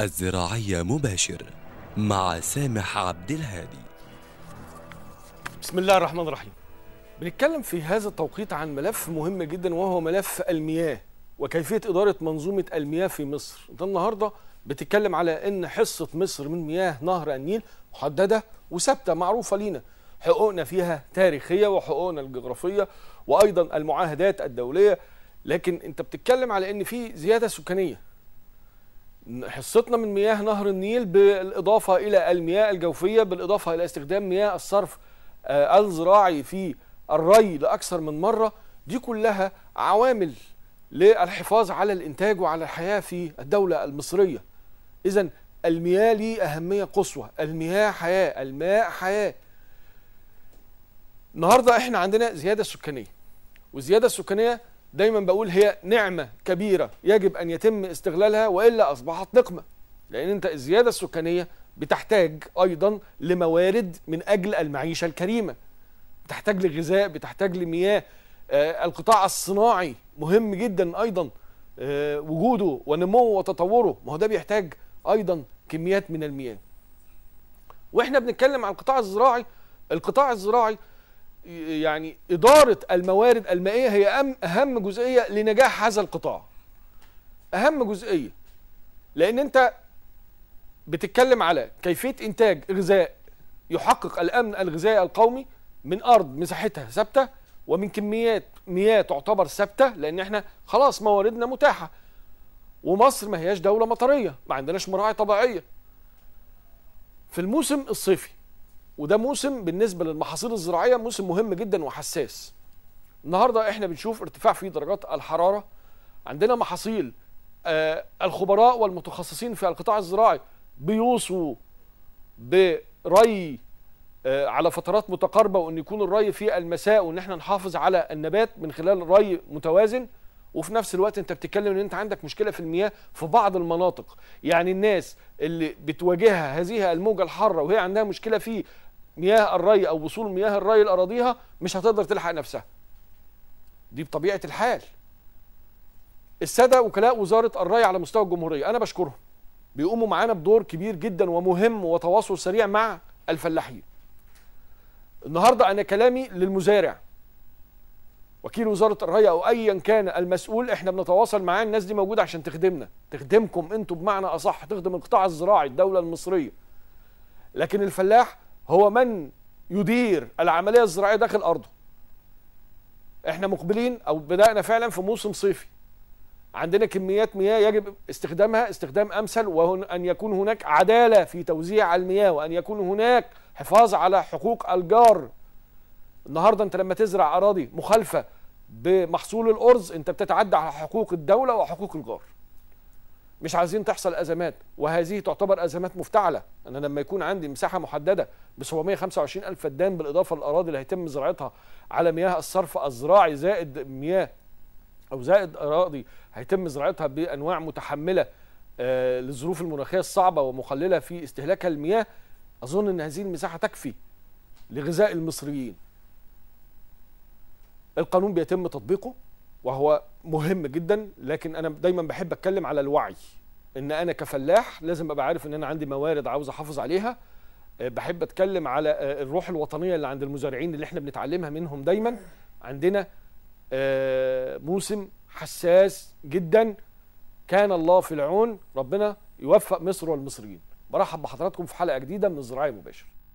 الزراعية مباشر مع سامح عبد الهادي بسم الله الرحمن الرحيم بنتكلم في هذا التوقيت عن ملف مهم جدا وهو ملف المياه وكيفية إدارة منظومة المياه في مصر ده النهاردة بتتكلم على أن حصة مصر من مياه نهر النيل محددة وثابتة معروفة لينا حقوقنا فيها تاريخية وحقوقنا الجغرافية وأيضا المعاهدات الدولية لكن أنت بتتكلم على أن في زيادة سكانية حصتنا من مياه نهر النيل بالإضافة إلى المياه الجوفية بالإضافة إلى استخدام مياه الصرف آه، الزراعي في الري لأكثر من مرة دي كلها عوامل للحفاظ على الإنتاج وعلى الحياة في الدولة المصرية إذا المياه لي أهمية قصوى المياه حياة الماء حياة النهاردة إحنا عندنا زيادة سكانية والزيادة السكانية دايما بقول هي نعمة كبيرة يجب أن يتم استغلالها وإلا أصبحت نقمة لأن أنت الزيادة السكانية بتحتاج أيضا لموارد من أجل المعيشة الكريمة بتحتاج لغذاء بتحتاج لمياه آه القطاع الصناعي مهم جدا أيضا آه وجوده ونموه وتطوره ما هو ده بيحتاج أيضا كميات من المياه وإحنا بنتكلم عن القطاع الزراعي القطاع الزراعي يعني إدارة الموارد المائية هي أهم جزئية لنجاح هذا القطاع أهم جزئية لأن أنت بتتكلم على كيفية إنتاج غذاء يحقق الأمن الغذائي القومي من أرض مساحتها ثابتة ومن كميات مياه تعتبر ثابتة لأن احنا خلاص مواردنا متاحة ومصر ما هياش دولة مطرية ما عندناش مراعي طبيعية في الموسم الصيفي وده موسم بالنسبه للمحاصيل الزراعيه موسم مهم جدا وحساس النهارده احنا بنشوف ارتفاع في درجات الحراره عندنا محاصيل آه الخبراء والمتخصصين في القطاع الزراعي بيوصوا بري آه على فترات متقاربه وان يكون الري في المساء وان احنا نحافظ على النبات من خلال ري متوازن وفي نفس الوقت انت بتتكلم ان انت عندك مشكله في المياه في بعض المناطق يعني الناس اللي بتواجهها هذه الموجه الحاره وهي عندها مشكله في مياه الري او وصول مياه الري لاراضيها مش هتقدر تلحق نفسها دي بطبيعه الحال الساده وكلاء وزاره الري على مستوى الجمهوريه انا بشكرهم بيقوموا معانا بدور كبير جدا ومهم وتواصل سريع مع الفلاحين النهارده انا كلامي للمزارع وكيل وزاره الري او ايا كان المسؤول احنا بنتواصل معاه الناس دي موجوده عشان تخدمنا تخدمكم انتوا بمعنى اصح تخدم القطاع الزراعي الدوله المصريه لكن الفلاح هو من يدير العملية الزراعية داخل أرضه احنا مقبلين او بدأنا فعلا في موسم صيفي عندنا كميات مياه يجب استخدامها استخدام امثل وان يكون هناك عداله في توزيع المياه وان يكون هناك حفاظ على حقوق الجار النهارده انت لما تزرع اراضي مخالفه بمحصول الارز انت بتتعدى على حقوق الدوله وحقوق الجار مش عايزين تحصل ازمات وهذه تعتبر ازمات مفتعله انا لما يكون عندي مساحه محدده ب 725 الف فدان بالاضافه للاراضي اللي هيتم زراعتها على مياه الصرف الزراعي زائد مياه او زائد اراضي هيتم زراعتها بانواع متحمله آه للظروف المناخيه الصعبه ومخلله في استهلاكها المياه اظن ان هذه المساحه تكفي لغذاء المصريين القانون بيتم تطبيقه وهو مهم جدا لكن انا دايما بحب اتكلم على الوعي ان انا كفلاح لازم ابقى عارف ان انا عندي موارد عاوز احافظ عليها آه، بحب اتكلم على آه، الروح الوطنيه اللي عند المزارعين اللي احنا بنتعلمها منهم دايما عندنا آه، موسم حساس جدا كان الله في العون ربنا يوفق مصر والمصريين برحب بحضراتكم في حلقه جديده من زراعي مباشر